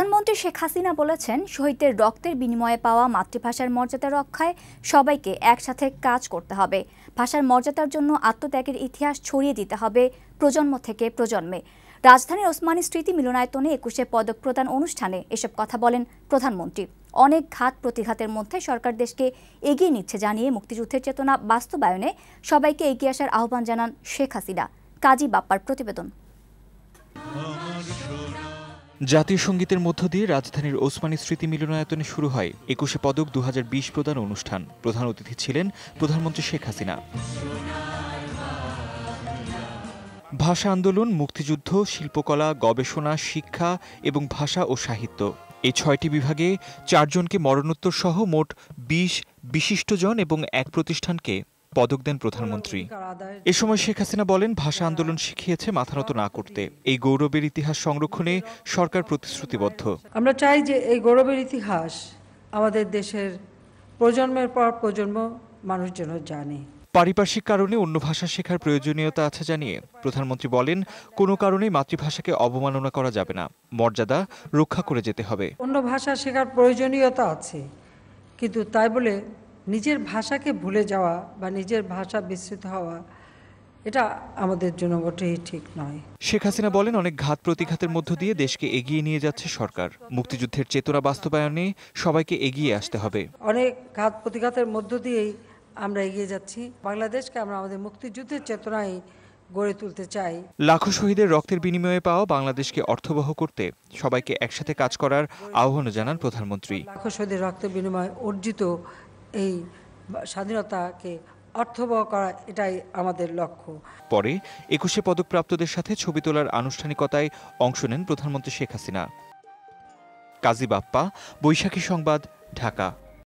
প্রধানমন্ত্রী শেখ হাসিনা বলেছেন শহীদদের রক্তের বিনিময়ে পাওয়া মাতৃভাষার মর্যাদা রক্ষায় সবাইকে একসাথে কাজ করতে হবে ভাষার মর্যাদার জন্য আত্মত্যাগের ইতিহাস ছড়িয়ে দিতে হবে প্রজন্ম থেকে প্রজন্মে রাজধানীর ওসমানী স্মৃতি মিলনায়তনে একুশে পদক প্রদান অনুষ্ঠানে এসব কথা বলেন প্রধানমন্ত্রী অনেক ঘাত প্রতিঘাতের মধ্যে সরকার দেশকে এগিয়ে নিচ্ছে জানিয়ে মুক্তিযুদ্ধের চেতনা বাস্তবায়নে সবাইকে এগিয়ে আসার আহ্বান জানান শেখ হাসিনা কাজী বাপ্পার প্রতিবেদন জাতীয় সঙ্গীতের মধ্য দিয়ে রাজধানীর ওসমানী স্মৃতি মিলনায়তনে শুরু হয় একুশে পদক দু প্রদান অনুষ্ঠান প্রধান অতিথি ছিলেন প্রধানমন্ত্রী শেখ হাসিনা ভাষা আন্দোলন মুক্তিযুদ্ধ শিল্পকলা গবেষণা শিক্ষা এবং ভাষা ও সাহিত্য এই ছয়টি বিভাগে চারজনকে মরণোত্তর সহ মোট বিশ বিশিষ্টজন এবং এক প্রতিষ্ঠানকে পদক দেন প্রধানমন্ত্রী এ সময় শেখ হাসিনা বলেন ভাষা আন্দোলন শিখিয়েছে মাথানত না করতে এই গৌরবের ইতিহাস সংরক্ষণে সরকার প্রতিশ্রুতিবদ্ধ আমরা চাই যে এই গৌরবের ইতিহাস আমাদের দেশের প্রজন্মের পর প্রজন্ম মানুষ যেন জানে পারিপার্শ্বিক কারণে অন্য ভাষা শেখার প্রয়োজনীয়তা আছে জানিয়ে প্রধানমন্ত্রী বলেন কোনো কারণে মাতৃভাষাকে অবমাননা করা যাবে না মর্যাদা রক্ষা করে যেতে হবে অন্য ভাষা শেখার প্রয়োজনীয়তা আছে কিন্তু তাই বলে নিজের ভাষাকে ভুলে যাওয়া বা নিজের ভাষা বিস্মৃত হওয়া এটা আমাদের জন্য মোটেই ঠিক নয় শেখ হাসিনা বলেন অনেক ঘাত প্রতিঘাতের মধ্য দিয়ে দেশকে এগিয়ে নিয়ে যাচ্ছে সরকার মুক্তিযুদ্ধের চেতনা বাস্তবায়নে সবাইকে এগিয়ে আসতে হবে অনেক ঘাত প্রতিঘাতের মধ্য দিয়েই আমরা এগিয়ে যাচ্ছি বাংলাদেশকে আমরা আমাদের মুক্তিযুদ্ধের চেতনায় গড়ে তুলতে চাই লাখো শহীদের রক্তের বিনিময়ে পাওয়া বাংলাদেশকে অর্থবহ করতে সবাইকে একসাথে কাজ করার আহ্বান জানান প্রধানমন্ত্রী লাখো শহীদের রক্তের বিনিময়ে অর্জিত এই স্বাধীনতাকে অর্থবহ করা এটাই আমাদের লক্ষ্য পরে একুশে পদকপ্রাপ্তদের সাথে ছবি তোলার আনুষ্ঠানিকতায় অংশ নেন প্রধানমন্ত্রী শেখ হাসিনা কাজী বাপ্পা বৈশাখী সংবাদ ঢাকা